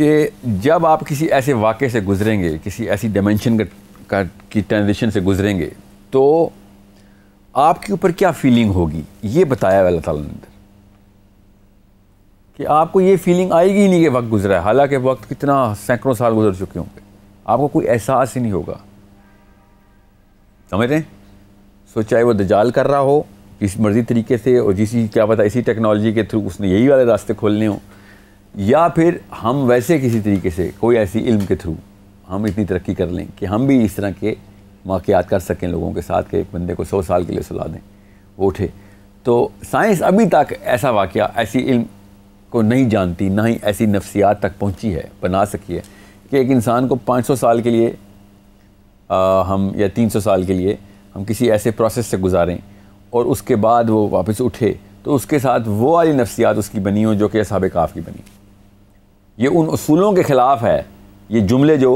कि जब आप किसी ऐसे वाक़े से गुज़रेंगे किसी ऐसी डायमेंशन का की ट्रांजिशन से गुज़रेंगे तो आपके ऊपर क्या फीलिंग होगी ये बताया अल्लाह ताला ने कि आपको ये फीलिंग आएगी ही नहीं कि वक्त गुजरा है हालांकि वक्त कितना सैकड़ों साल गुजर चुके होंगे आपको कोई एहसास ही नहीं होगा समझ रहे हैं सो चाहे वो दजाल कर रहा हो किसी मर्ज़ी तरीके से और जिसी क्या पता इसी टेक्नोलॉजी के थ्रू उसने यही वाले रास्ते खोलने हों या फिर हम वैसे किसी तरीके से कोई ऐसी इल्म के थ्रू हम इतनी तरक्की कर लें कि हम भी इस तरह के वाक़ात कर सकें लोगों के साथ के एक बंदे को सौ साल के लिए सुला दें वो उठे तो साइंस अभी तक ऐसा वाक़ ऐसी इल्म को नहीं जानती ना ही ऐसी नफ्सियात तक पहुँची है बना सकी है कि एक इंसान को 500 साल के लिए आ, हम या 300 साल के लिए हम किसी ऐसे प्रोसेस से गुजारें और उसके बाद वो वापस उठे तो उसके साथ वो वाली नफ्सियात उसकी बनी हो जो कि अब काफ़ की बनी ये उन असूलों के ख़िलाफ़ है ये जुमले जो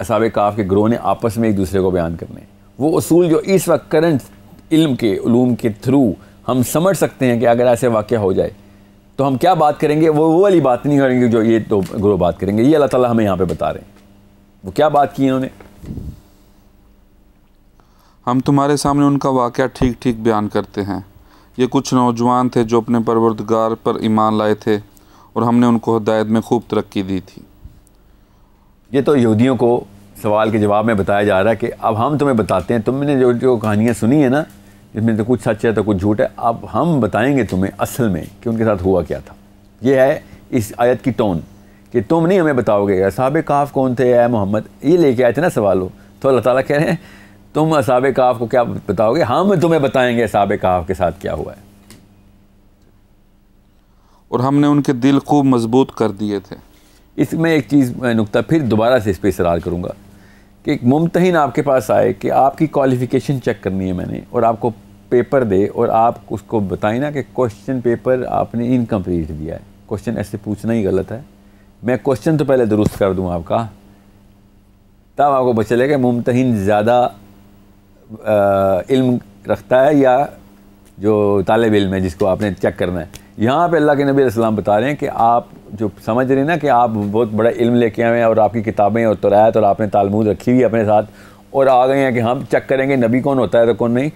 असाब काफ के ग्रोह ने आपस में एक दूसरे को बयान करने वो असूल जो इस वक्त करंट इल्म के लूम के थ्रू हम समझ सकते हैं कि अगर ऐसे वाक़ हो जाए तो हम क्या बात करेंगे वो वो वाली बात नहीं करेंगे जो ये तो ग्रोह बात करेंगे ये अल्लाह ताला हमें यहाँ पे बता रहे हैं वो क्या बात की इन्होंने हम तुम्हारे सामने उनका वाक़ ठीक ठीक बयान करते हैं ये कुछ नौजवान थे जो अपने परवरदगार पर ईमान लाए थे और हमने उनको हदायत में खूब तरक्की दी थी ये तो यहूदियों को सवाल के जवाब में बताया जा रहा है कि अब हम तुम्हें बताते हैं तुमने जो जो कहानियाँ सुनी है ना जिसमें तो कुछ सच है तो कुछ झूठ है अब हम बताएंगे तुम्हें असल में कि उनके साथ हुआ क्या था यह है इस आयत की टोन कि तुम नहीं हमें बताओगे असाब काफ कौन थे या मोहम्मद ये लेके आए थे ना सवाल हो तो अल्लाह ताला कह रहे हैं तुम असाब काफ को क्या बताओगे हम तुम्हें बताएंगे असाब काफ के साथ क्या हुआ है और हमने उनके दिल खूब मजबूत कर दिए थे इसमें एक चीज़ मैं नुकता फिर दोबारा से इस पर इसरार करूँगा कि एक मुमतहन आपके पास आए कि आपकी क्वालिफ़िकेशन चेक करनी है मैंने और आपको पेपर दे और आप उसको बताएं ना कि क्वेश्चन पेपर आपने इनकम्प्लीट दिया है क्वेश्चन ऐसे पूछना ही गलत है मैं क्वेश्चन तो पहले दुरुस्त कर दूँ आपका तब आपको पता चलेगा मुमतहन ज़्यादा इल्म रखता है या जो तालब इल्म है जिसको आपने चेक करना है यहाँ पे अल्लाह के नबी नबीम बता रहे हैं कि आप जो समझ रहे हैं ना कि आप बहुत बड़ा इल्म लेके आए हैं और आपकी किताबें और तरायत और आपने तालमूद रखी हुई अपने साथ और आ गए हैं कि हम चेक करेंगे नबी कौन होता है तो कौन नहीं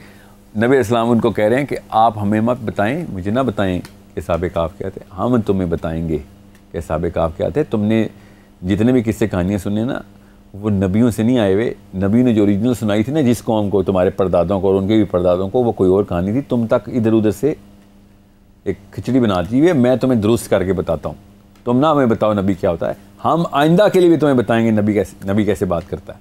नबी इस्लाम उनको कह रहे हैं कि आप हमें मत बताएं मुझे ना बताएं कि सबक आप क्या थे हम तुम्हें बताएंगे कि सबक आप क्या थे तुमने जितने भी किस्से कहानियाँ सुने ना वो नबियों से नहीं आए हुए नबी ने जो ओरिजिनल सुनाई थी ना जिस कौम को तुम्हारे परदादों को और उनके भी परदादों को वो कोई और कहानी थी तुम तक इधर उधर से एक खिचड़ी बना दी है मैं तुम्हें दुरुस्त करके बताता हूँ तुम ना हमें बताओ नबी क्या होता है हम आइंदा के लिए भी तुम्हें बताएंगे नबी कैसे नबी कैसे बात करता है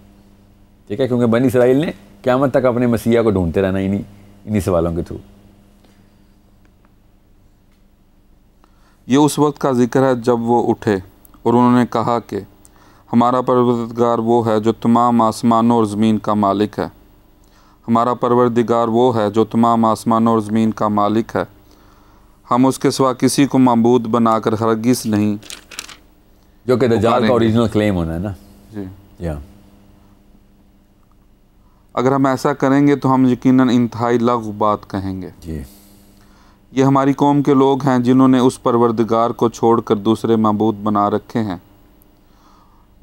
ठीक है क्योंकि बनी इसराइल ने क्यामत तक अपने मसीहा को ढूंढते रहना इन्हीं इन्हीं सवालों के थ्रू ये उस वक्त का जिक्र है जब वो उठे और उन्होंने कहा कि हमारा परवरदगार वो है जो तमाम आसमानों और ज़मीन का मालिक है हमारा परवरदिगार वो है जो तमाम आसमानों और ज़मीन का मालिक है हम उसके सिवा किसी को मबूद बनाकर हरगिस नहीं जो कि दज्जाल का ओरिजिनल क्लेम होना है ना जी या अगर हम ऐसा करेंगे तो हम यकीनन इंतहाई लग बात कहेंगे जी ये हमारी कौम के लोग हैं जिन्होंने उस परवरदिगार को छोड़कर दूसरे मबूद बना रखे हैं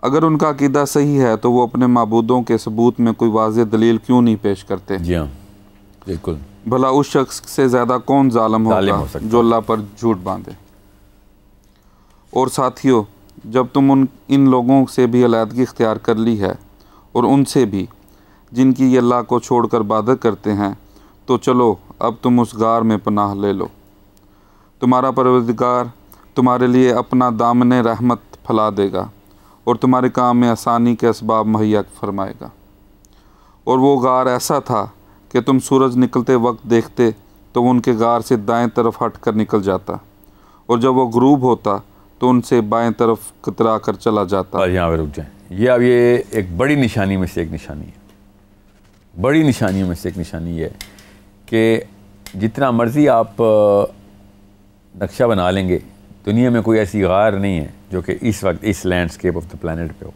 अगर उनका अकीदा सही है तो वो अपने मबूदों के सबूत में कोई वाज दलील क्यों नहीं पेश करते जी हाँ बिल्कुल भला उस शख्स से ज़्यादा कौन जालम होगा हो जो अल्लाह पर झूठ बांधे और साथियों जब तुम उन इन लोगों से भी अलहदगी इख्तियार कर ली है और उनसे भी जिनकी ये अल्लाह को छोड़ कर बाधा करते हैं तो चलो अब तुम उस गार में पनाह ले लो तुम्हारा परवरदिगार तुम्हारे लिए अपना दामन रहमत फैला देगा और तुम्हारे काम में आसानी के इसबाब मुहैया फरमाएगा और वो गार ऐसा था कि तुम सूरज निकलते वक्त देखते तो उनके गार से दाएं तरफ हट कर निकल जाता और जब वो ग्रूब होता तो उनसे बाएं तरफ कतरा कर चला जाता और यहाँ पर रुक जाए ये अब ये एक बड़ी निशानी में से एक निशानी है बड़ी निशानियों में से एक निशानी है कि जितना मर्ज़ी आप नक्शा बना लेंगे दुनिया में कोई ऐसी गार नहीं है जो कि इस वक्त इस लैंडस्केप ऑफ द प्लानट पर हो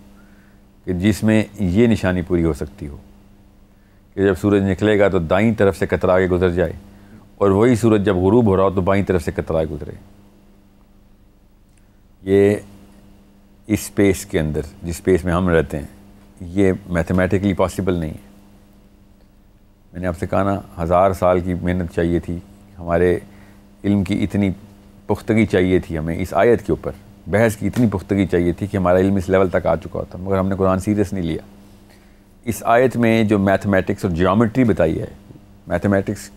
कि जिसमें ये निशानी पूरी हो सकती हो कि जब सूरज निकलेगा तो दाई तरफ से कतरा के गुजर जाए और वही सूरज जब गरूब हो रहा हो तो बाई तरफ से कतरा के गुजरे ये इस स्पेस के अंदर जिस स्पेस में हम रहते हैं ये मैथमेटिकली पॉसिबल नहीं है मैंने आपसे कहा ना हज़ार साल की मेहनत चाहिए थी हमारे इल्म की इतनी पुख्तगी चाहिए थी हमें इस आयत के ऊपर बहस की इतनी पुख्तगी चाहिए थी कि हमारा इल्म इस लेवल तक आ चुका होता मगर हमने कुरान सीरियस नहीं लिया इस आयत में जो मैथमेटिक्स और ज्योमेट्री बताई है मैथमेटिक्स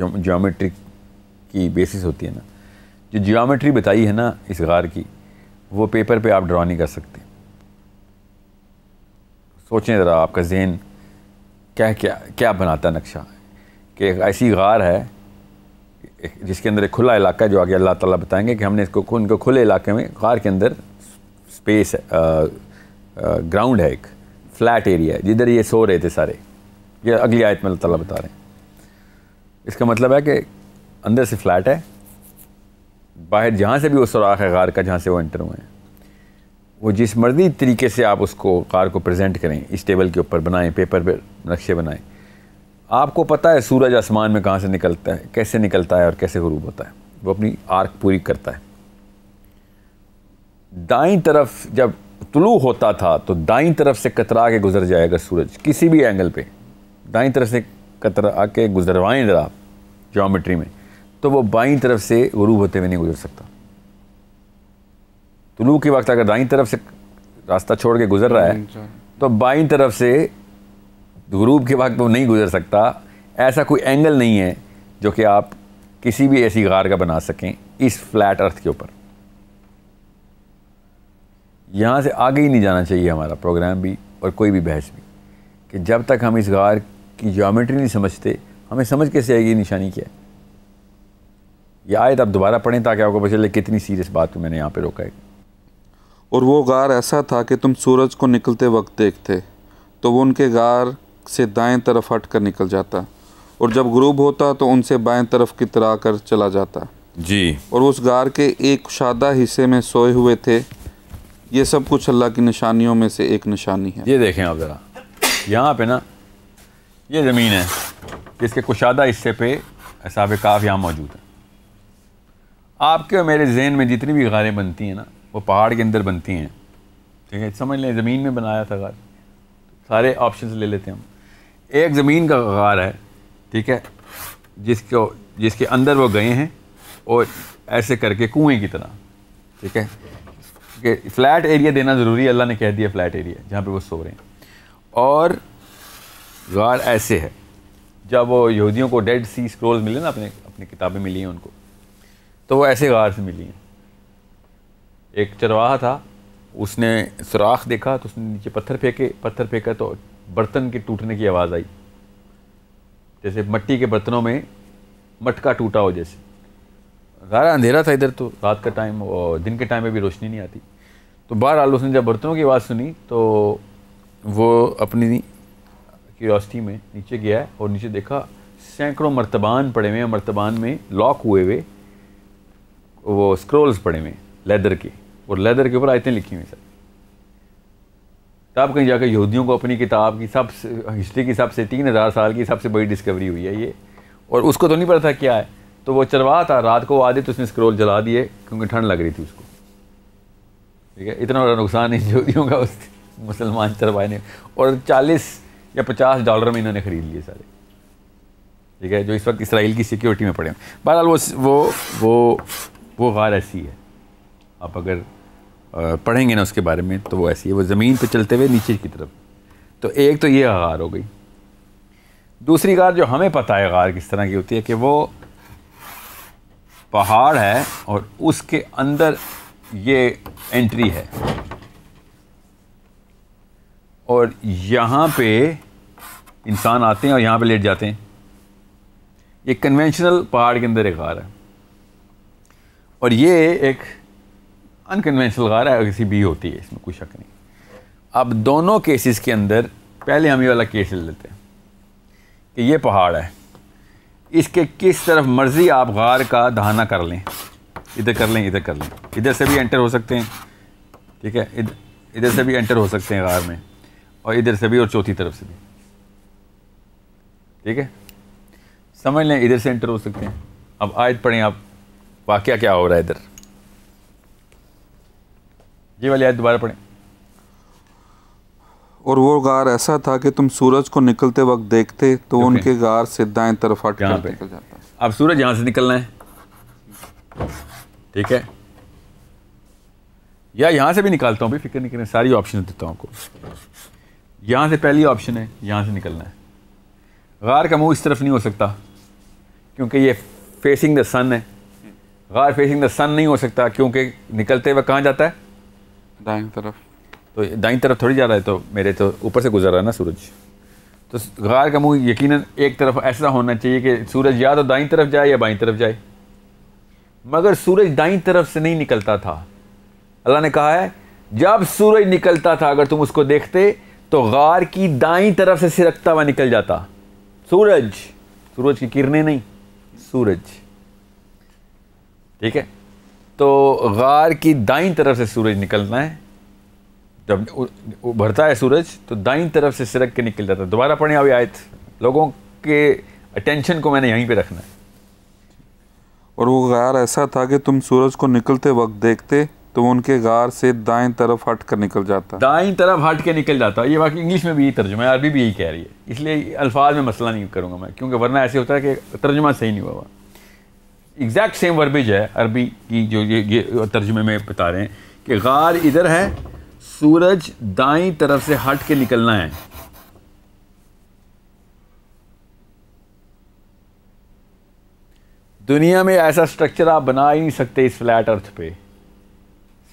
ज्योमेट्री की बेसिस होती है ना जो ज्योमेट्री बताई है ना इस गार की वो पेपर पे आप ड्रा नहीं कर सकते सोचें ज़रा आपका जेन क्या क्या क्या बनाता नक्शा कि एक ऐसी गार है जिसके अंदर एक खुला इलाका है जो आगे अल्लाह ताला बताएंगे कि हमने इसको उनको खुले इलाके में गार के अंदर स्पेस ग्राउंड है एक फ्लैट एरिया है जिधर ये सो रहे थे सारे ये अगली आयत में अल्लाह बता रहे हैं इसका मतलब है कि अंदर से फ्लैट है बाहर जहाँ से भी वो सुराख है गार का जहाँ से वो एंटर हुए हैं वो जिस मर्जी तरीके से आप उसको कार को प्रेजेंट करें इस टेबल के ऊपर बनाएं पेपर पर नक्शे बनाएं आपको पता है सूरज आसमान में कहाँ से निकलता है कैसे निकलता है और कैसे गरूब होता है वो अपनी आर्क पूरी करता है दाई तरफ जब तुलू होता था तो दाई तरफ से कतरा के गुजर जाएगा सूरज किसी भी एंगल पे दाई तरफ से कतरा के गुजरवाएं ज़रा जोमेट्री में तो वो बाई तरफ से गरूब होते हुए नहीं गुजर सकता तुलू के वक्त अगर दाई तरफ से रास्ता छोड़ के गुजर रहा है हम्म, तो बाई तरफ से गुरूब के वक्त वो नहीं गुजर सकता ऐसा कोई एंगल नहीं है जो कि आप किसी भी ऐसी गार का बना सकें इस फ्लैट अर्थ के ऊपर यहाँ से आगे ही नहीं जाना चाहिए हमारा प्रोग्राम भी और कोई भी बहस भी कि जब तक हम इस गार की ज्योमेट्री नहीं समझते हमें समझ कैसे आएगी निशानी क्या है ये आयत आप दोबारा पढ़ें ताकि आपको पता चले कितनी सीरियस बात को मैंने यहाँ पर रोका है और वो गार ऐसा था कि तुम सूरज को निकलते वक्त देखते तो वो उनके गार से दाएं तरफ हट कर निकल जाता और जब ग्रूब होता तो उनसे बाएं तरफ की तरा कर चला जाता जी और उस गार के एक शादा हिस्से में सोए हुए थे ये सब कुछ अल्लाह की निशानियों में से एक निशानी है ये देखें आप ज़रा यहाँ पे ना ये ज़मीन है इसके कुशादा हिस्से पे हिसाब काफ यहाँ मौजूद है आपके और मेरे जहन में जितनी भी गारें बनती हैं ना वो पहाड़ के अंदर बनती हैं ठीक है समझ लें ज़मीन में बनाया था गार सारे ऑप्शन ले लेते हैं हम एक ज़मीन का गार है ठीक है जिसको जिसके अंदर वो गए हैं और ऐसे करके कुएँ की तरह ठीक है क्योंकि फ्लैट एरिया देना ज़रूरी है अल्लाह ने कह दिया फ्लैट एरिया जहाँ पे वो सो रहे हैं और गार ऐसे है जब वो यहूदियों को डेड सी स्क्रोल्स मिले ना अपने अपनी किताबें मिली हैं उनको तो वो ऐसे गार से मिली हैं एक चरवाहा था उसने सुराख देखा तो उसने नीचे पत्थर फेंके पत्थर फेंका तो बर्तन के टूटने की आवाज़ आई जैसे मट्टी के बर्तनों में मटका टूटा हो जैसे गारा अंधेरा था इधर तो रात का टाइम और दिन के टाइम में भी रोशनी नहीं आती तो आलू उसने जब बर्तनों की आवाज़ सुनी तो वो अपनी क्यूरसिटी में नीचे गया और नीचे देखा सैकड़ों मरतबान पड़े हुए मरतबान में लॉक हुए हुए वो स्क्रोल्स पड़े हुए लेदर के और लेदर के ऊपर आयतें लिखी हुई सर तब कहीं जाकर यहूदियों को अपनी किताब की सब हिस्ट्री की सबसे तीन हज़ार साल की सबसे बड़ी डिस्कवरी हुई है ये और उसको तो नहीं पता था क्या है तो वो चरवा था रात को आदि तो उसने स्क्रोल जला दिए क्योंकि ठंड लग रही थी उसको ठीक है इतना बड़ा नुकसान इन यहूदियों का उस मुसलमान चरवाए ने और चालीस या पचास डॉलर में इन्होंने ख़रीद लिए सारे ठीक है जो इस वक्त इसराइल की सिक्योरिटी में पड़े हैं बहरहाल वो वो वो वो गार ऐसी है आप अगर पढ़ेंगे ना उसके बारे में तो वो ऐसी है वो ज़मीन पर चलते हुए नीचे की तरफ तो एक तो ये गार हो गई दूसरी गार जो हमें पता है गार किस तरह की होती है कि वो पहाड़ है और उसके अंदर ये एंट्री है और यहाँ पे इंसान आते हैं और यहाँ पे लेट जाते हैं ये कन्वेंशनल पहाड़ के अंदर एक गार है और ये एक अनकन्वेंशनल गार है किसी भी होती है इसमें कोई शक नहीं अब दोनों केसेस के अंदर पहले हम ये वाला केस ले लेते हैं कि ये पहाड़ है इसके किस तरफ मर्ज़ी आप गार का दहाना कर लें इधर कर लें इधर कर लें इधर से भी एंटर हो सकते हैं ठीक है इधर इधर से भी एंटर हो सकते हैं गार में और इधर से भी और चौथी तरफ से भी ठीक है समझ लें इधर से एंटर हो सकते हैं अब आयत पढ़ें आप वाक्य क्या हो रहा है इधर ये वाली आयत दोबारा पढ़ें और वो गार ऐसा था कि तुम सूरज को निकलते वक्त देखते तो उनके गार से दाएं तरफ हट कर निकल जाता अब सूरज यहाँ से निकलना है ठीक है या यहाँ से भी निकालता हूँ भी फिक्र नहीं करें सारी ऑप्शन देता हूँ आपको यहाँ से पहली ऑप्शन है यहाँ से निकलना है गार का मुंह इस तरफ नहीं हो सकता क्योंकि ये फेसिंग द सन है गार फेसिंग द सन नहीं हो सकता क्योंकि निकलते हुए कहाँ जाता है दाएं तरफ तो दाई तरफ थोड़ी जा रहा है तो मेरे तो ऊपर से गुजर रहा है ना सूरज तो गार का मुँह यकीन एक तरफ ऐसा होना चाहिए कि सूरज या तो दाई तरफ जाए या बाई तरफ जाए मगर सूरज दाई तरफ से नहीं निकलता था अल्लाह ने कहा है जब सूरज निकलता था अगर तुम उसको देखते तो गार की दाई तरफ से सिरकता हुआ निकल जाता सूरज सूरज की किरणें नहीं सूरज ठीक है तो गार की दाई तरफ से सूरज निकलना है जब उभरता है सूरज तो दाई तरफ से सिरक के निकल जाता है दोबारा पढ़े अभी आयत लोगों के अटेंशन को मैंने यहीं पे रखना है और वो गार ऐसा था कि तुम सूरज को निकलते वक्त देखते तो उनके गार से दाएं तरफ हट कर निकल जाता दाएं तरफ हट के निकल जाता ये बाकी इंग्लिश में भी यही तर्जुमा है अरबी भी यही कह रही है इसलिए अल्फाज में मसला नहीं करूँगा मैं क्योंकि वरना ऐसे होता है कि तर्जुमा सही नहीं हुआ एग्जैक्ट सेम वर्बेज है अरबी की जो ये, ये तर्जुमे में बता रहे हैं कि गार इधर है सूरज दाई तरफ से हट के निकलना है दुनिया में ऐसा स्ट्रक्चर आप बना ही नहीं सकते इस फ्लैट अर्थ पे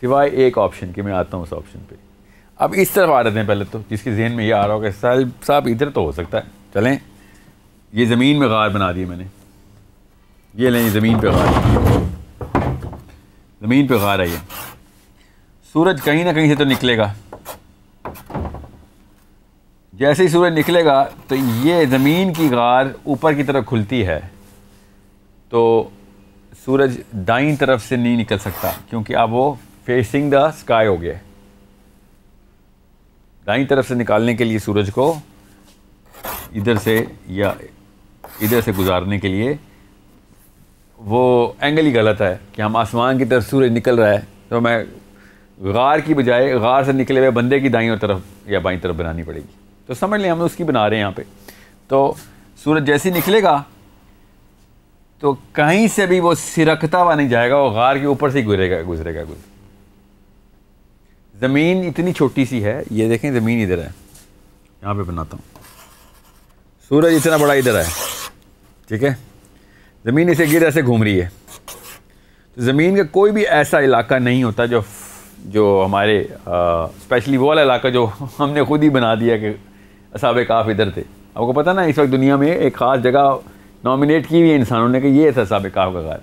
सिवाय एक ऑप्शन के मैं आता हूँ उस ऑप्शन पे अब इस तरफ आ रहे थे पहले तो जिसके जहन में ये आ रहा होगा साहब साहब इधर तो हो सकता है चलें ये ज़मीन में गार बना दी मैंने ये लें ज़मीन पे गार ज़मीन पे गार है ये सूरज कहीं ना कहीं से तो निकलेगा जैसे ही सूरज निकलेगा तो ये ज़मीन की गार ऊपर की तरफ खुलती है तो सूरज दाई तरफ से नहीं निकल सकता क्योंकि अब वो फेसिंग द स्काई हो गया दाई तरफ से निकालने के लिए सूरज को इधर से या इधर से गुजारने के लिए वो एंगल ही गलत है कि हम आसमान की तरफ सूरज निकल रहा है तो मैं गार की बजाय गार से निकले हुए बंदे की दाई और तरफ या बाई तरफ बनानी पड़ेगी तो समझ लें हम उसकी बना रहे हैं यहाँ पे तो सूरज जैसे निकलेगा तो कहीं से भी वो सिरकता हुआ नहीं जाएगा वो गार के ऊपर से ही गुजरेगा गुजरेगा गुजरे ज़मीन इतनी छोटी सी है ये देखें ज़मीन इधर है यहाँ पे बनाता हूँ सूरज इतना बड़ा इधर है ठीक है ज़मीन इसे गिर ऐसे घूम रही है तो ज़मीन का कोई भी ऐसा इलाका नहीं होता जो जो हमारे स्पेशली वो वाला इलाका जो हमने खुद ही बना दिया कि असाब काफ़ इधर थे आपको पता ना इस वक्त दुनिया में एक ख़ास जगह नॉमिनेट की हुई है इंसानों ने कि ये था असाब काफ़ का घर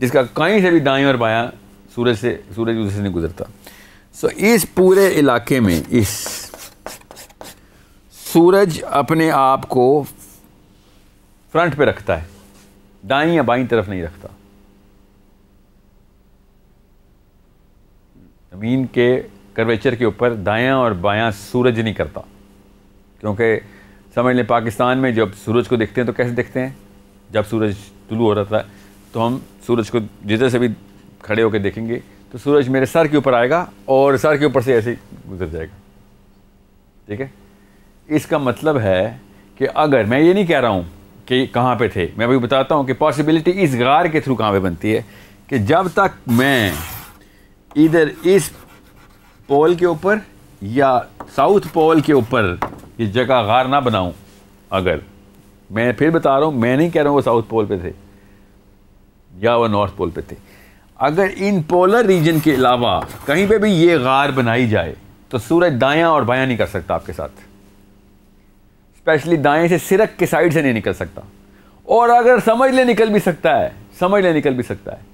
जिसका कहीं से भी दाएँ और बाया सूरज से सूरज उसे नहीं गुजरता सो इस पूरे इलाके में इस सूरज अपने आप को फ्रंट पे रखता है दाई या बाई तरफ नहीं रखता ज़मीन के करवेचर के ऊपर दायां और बायां सूरज नहीं करता क्योंकि समझ लें पाकिस्तान में जब सूरज को देखते हैं तो कैसे देखते हैं जब सूरज तुलू हो रहा था तो हम सूरज को जिधर से भी खड़े होकर देखेंगे तो सूरज मेरे सर के ऊपर आएगा और सर के ऊपर से ऐसे ही गुजर जाएगा ठीक है इसका मतलब है कि अगर मैं ये नहीं कह रहा हूँ कि कहाँ पे थे मैं अभी बताता हूँ कि पॉसिबिलिटी इस गार के थ्रू कहाँ पे बनती है कि जब तक मैं इधर इस पोल के ऊपर या साउथ पोल के ऊपर इस जगह गार ना बनाऊं अगर मैं फिर बता रहा हूँ मैं नहीं कह रहा हूँ वो साउथ पोल पे थे या वो नॉर्थ पोल पे थे अगर इन पोलर रीजन के अलावा कहीं पे भी ये गार बनाई जाए तो सूरज दायां और बायां नहीं कर सकता आपके साथ स्पेशली दाएं से सिरक के साइड से नहीं निकल सकता और अगर समझ ले निकल भी सकता है समझ ले निकल भी सकता है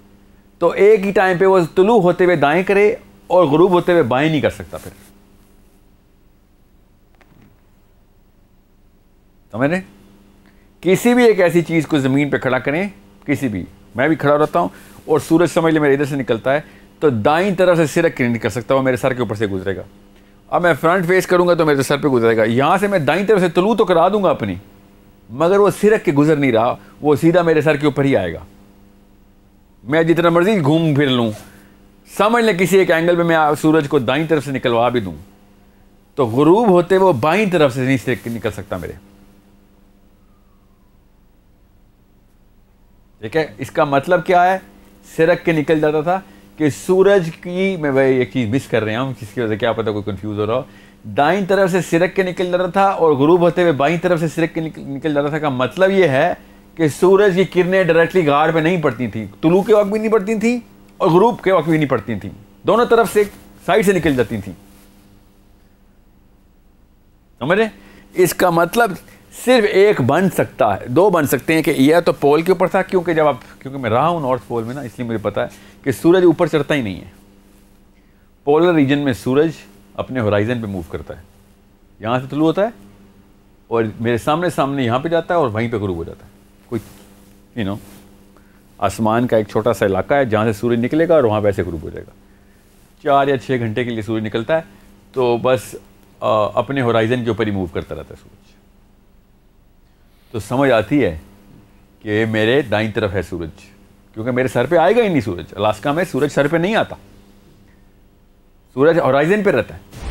तो एक ही टाइम पे वो तुलू होते हुए दाएं करे और गरूब होते हुए बाएं नहीं कर सकता फिर मैंने किसी भी एक ऐसी चीज़ को ज़मीन पे खड़ा करें किसी भी मैं भी खड़ा रहता हूँ और सूरज समझ ले मेरे इधर से निकलता है तो दाई तरफ से सिरक नहीं कर सकता वो मेरे सर के ऊपर से गुजरेगा अब मैं फ्रंट फेस करूँगा तो मेरे सर पे गुजरेगा यहाँ से मैं दाई तरफ से तुलू तो करा दूंगा अपनी मगर वो सिरक के गुजर नहीं रहा वो सीधा मेरे सर के ऊपर ही आएगा मैं जितना मर्जी घूम फिर लूँ समझ लें किसी एक एंगल में मैं सूरज को दाई तरफ से निकलवा भी दूँ तो गुरूब होते वो बाई तरफ से नहीं निकल सकता मेरे ठीक है इसका मतलब क्या है सिरक के निकल जाता था कि सूरज की मैं भाई एक चीज़ मिस कर रहा हूँ जिसकी वजह से क्या पता कोई कंफ्यूज हो रहा हो दाई तरफ से सिरक के निकल जाता था और गुरूब होते हुए बाई तरफ से सिरक के निकल जाता था का मतलब ये है कि सूरज की किरणें डायरेक्टली गार पे नहीं पड़ती थी तुलू के वक्त भी नहीं पड़ती थी और ग्रुप के वक्त भी नहीं पड़ती थी दोनों तरफ से साइड से निकल जाती थी समझे इसका मतलब सिर्फ एक बन सकता है दो बन सकते हैं कि यह तो पोल के ऊपर था क्योंकि जब आप क्योंकि मैं रहा हूँ नॉर्थ पोल में ना इसलिए मुझे पता है कि सूरज ऊपर चढ़ता ही नहीं है पोलर रीजन में सूरज अपने होराइजन पे मूव करता है यहाँ से तुलू होता है और मेरे सामने सामने यहाँ पे जाता है और वहीं पे गुरु हो जाता है कोई यू नो आसमान का एक छोटा सा इलाका है जहाँ से सूर्य निकलेगा और वहाँ वैसे ग्रुप हो जाएगा चार या छः घंटे के लिए सूर्य निकलता है तो बस आ, अपने होराइजन के ऊपर ही मूव करता रहता है सूरज तो समझ आती है कि मेरे दाई तरफ है सूरज क्योंकि मेरे सर पे आएगा ही नहीं सूरज अलास्का में सूरज सर पे नहीं आता सूरज होराइजन पे रहता है